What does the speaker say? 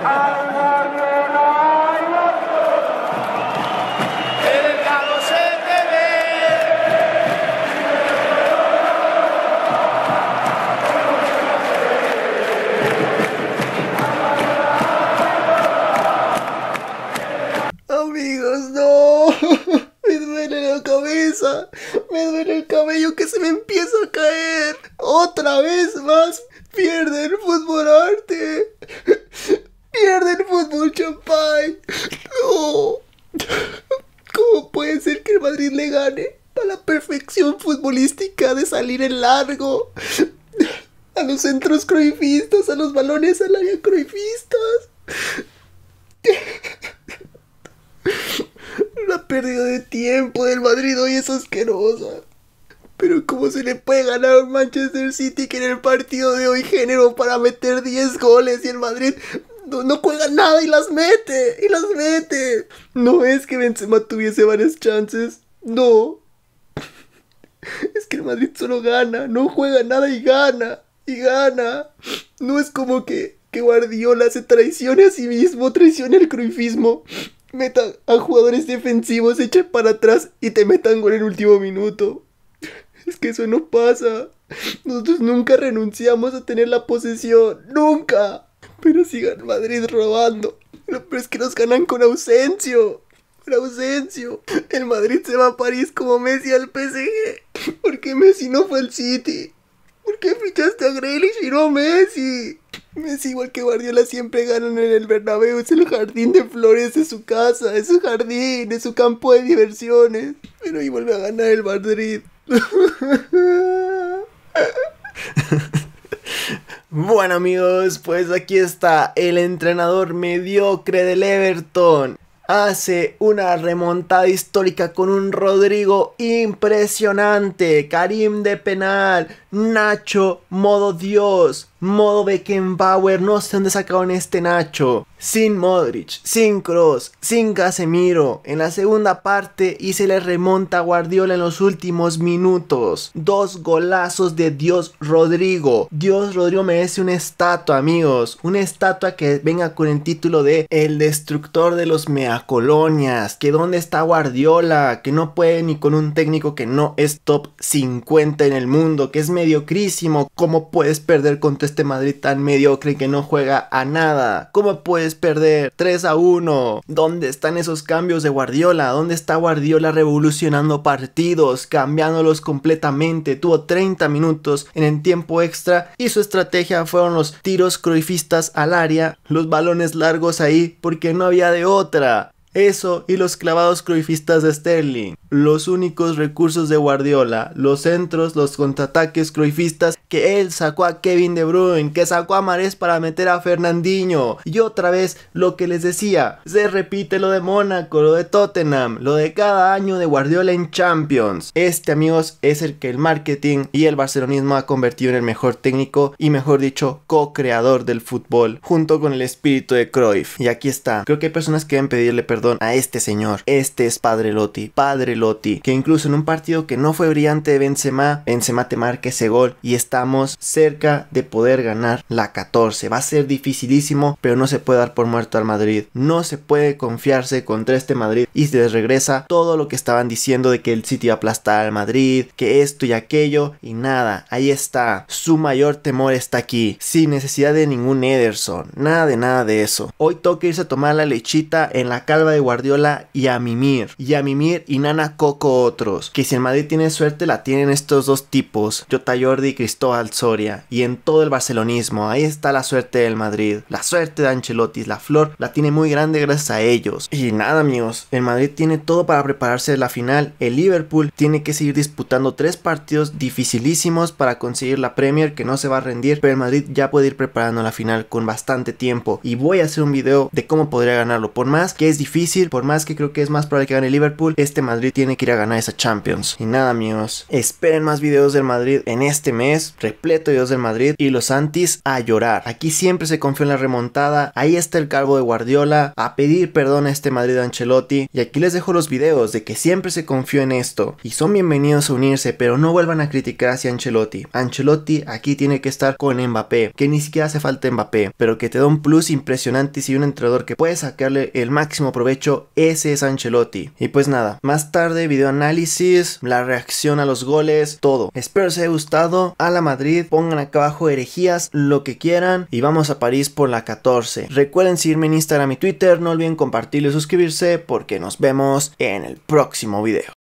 El se Amigos, no me duele la cabeza, me duele el cabello que se me empieza a caer. Otra vez más pierde el fútbol arte. de salir en largo a los centros croifistas, a los balones al área croifistas La pérdida de tiempo del Madrid hoy es asquerosa. Pero ¿cómo se le puede ganar a Manchester City que en el partido de hoy género, para meter 10 goles y el Madrid no, no, juega nada y las mete? Y las mete. No es que Benzema tuviese varias chances. No, Es que el Madrid solo gana, no juega nada y gana, y gana. No es como que, que Guardiola se traicione a sí mismo, traicione el cruifismo, meta a jugadores defensivos, echa para atrás y te metan gol en el último minuto. Es que eso no pasa. Nosotros nunca renunciamos a tener la posesión, nunca. Pero sigan Madrid robando. pero es que nos ganan con ausencia ausencia. El Madrid se va a París como Messi al PSG. ¿Por qué Messi no fue al City? ¿Por qué fichaste a Grealish y no Messi? Messi igual que Guardiola siempre ganan en el Bernabéu. Es el jardín de flores de su casa, es su jardín, es su campo de diversiones. Pero ahí vuelve a ganar el Madrid. Bueno amigos, pues aquí está el entrenador mediocre del Everton hace una remontada histórica con un Rodrigo impresionante, Karim de penal, Nacho, modo Dios, modo Beckenbauer, no sé dónde sacaron este Nacho. Sin Modric, sin Cross, sin Casemiro. En la segunda parte y se le remonta a Guardiola en los últimos minutos. Dos golazos de Dios Rodrigo. Dios Rodrigo merece una estatua, amigos. Una estatua que venga con el título de El Destructor de los Mea colonias, que dónde está Guardiola, que no puede ni con un técnico que no es top 50 en el mundo, que es mediocrísimo, ¿cómo puedes perder contra este Madrid tan mediocre que no juega a nada? ¿Cómo puedes perder 3 a 1? ¿Dónde están esos cambios de Guardiola? ¿Dónde está Guardiola revolucionando partidos, cambiándolos completamente? Tuvo 30 minutos en el tiempo extra y su estrategia fueron los tiros croifistas al área, los balones largos ahí porque no había de otra. Eso y los clavados cruifistas de Sterling, los únicos recursos de Guardiola, los centros, los contraataques cruifistas que él sacó a Kevin De Bruyne, que sacó a Marés para meter a Fernandinho. Y otra vez lo que les decía, se repite lo de Mónaco, lo de Tottenham, lo de cada año de Guardiola en Champions. Este amigos es el que el marketing y el barcelonismo ha convertido en el mejor técnico y mejor dicho co-creador del fútbol junto con el espíritu de Cruyff. Y aquí está, creo que hay personas que deben pedirle perdón perdón, a este señor. Este es Padre Lotti, Padre Lotti, que incluso en un partido que no fue brillante de Benzema, Benzema te marca ese gol y estamos cerca de poder ganar la 14. Va a ser dificilísimo, pero no se puede dar por muerto al Madrid. No se puede confiarse contra este Madrid y se les regresa todo lo que estaban diciendo de que el City iba a aplastar al Madrid, que esto y aquello y nada. Ahí está. Su mayor temor está aquí, sin necesidad de ningún Ederson, nada de nada de eso. Hoy toca irse a tomar la lechita en la calva de Guardiola y a Mimir. Y a Mimir y Nana Coco otros. Que si el Madrid tiene suerte la tienen estos dos tipos. Jota Jordi y Cristóbal Soria. Y en todo el barcelonismo. Ahí está la suerte del Madrid. La suerte de Ancelotti. La flor la tiene muy grande gracias a ellos. Y nada amigos. El Madrid tiene todo para prepararse la final. El Liverpool tiene que seguir disputando tres partidos dificilísimos para conseguir la Premier que no se va a rendir. Pero el Madrid ya puede ir preparando la final con bastante tiempo. Y voy a hacer un video de cómo podría ganarlo. Por más que es difícil por más que creo que es más probable que gane Liverpool, este Madrid tiene que ir a ganar esa Champions. Y nada, amigos, esperen más videos del Madrid en este mes, repleto de videos del Madrid y los antis a llorar. Aquí siempre se confió en la remontada, ahí está el cargo de Guardiola, a pedir perdón a este Madrid de Ancelotti. Y aquí les dejo los videos de que siempre se confió en esto y son bienvenidos a unirse, pero no vuelvan a criticar hacia Ancelotti. Ancelotti aquí tiene que estar con Mbappé, que ni siquiera hace falta Mbappé, pero que te da un plus impresionante si un entrenador que puede sacarle el máximo provecho hecho, ese es Ancelotti. Y pues nada, más tarde video análisis, la reacción a los goles, todo. Espero les haya gustado, a la Madrid, pongan acá abajo herejías, lo que quieran y vamos a París por la 14. Recuerden seguirme en Instagram y Twitter, no olviden compartirlo y suscribirse porque nos vemos en el próximo video.